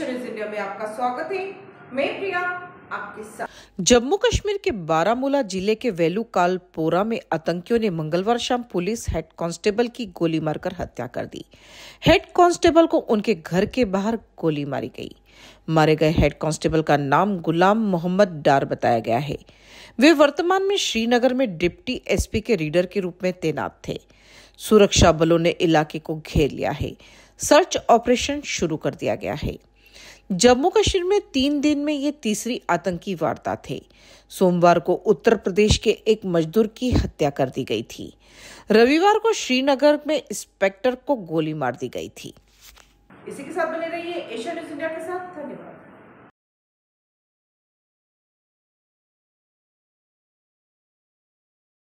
India में आपका स्वागत है मैं प्रिया जम्मू कश्मीर के बारामूला जिले के वेलू कालपोरा में आतंकियों ने मंगलवार शाम पुलिस हेड कांस्टेबल की गोली मारकर हत्या कर दी हेड कांस्टेबल को उनके घर के बाहर गोली मारी गई मारे गए हेड कांस्टेबल का नाम गुलाम मोहम्मद डार बताया गया है वे वर्तमान में श्रीनगर में डिप्टी एसपी के रीडर के रूप में तैनात थे सुरक्षा बलों ने इलाके को घेर लिया है सर्च ऑपरेशन शुरू कर दिया गया है जम्मू कश्मीर में तीन दिन में ये तीसरी आतंकी वारदात थे सोमवार को उत्तर प्रदेश के एक मजदूर की हत्या कर दी गई थी रविवार को श्रीनगर में इंस्पेक्टर को गोली मार दी गई थी इसी के साथ बने रहिए एशिया न्यूज इंडिया के साथ धन्यवाद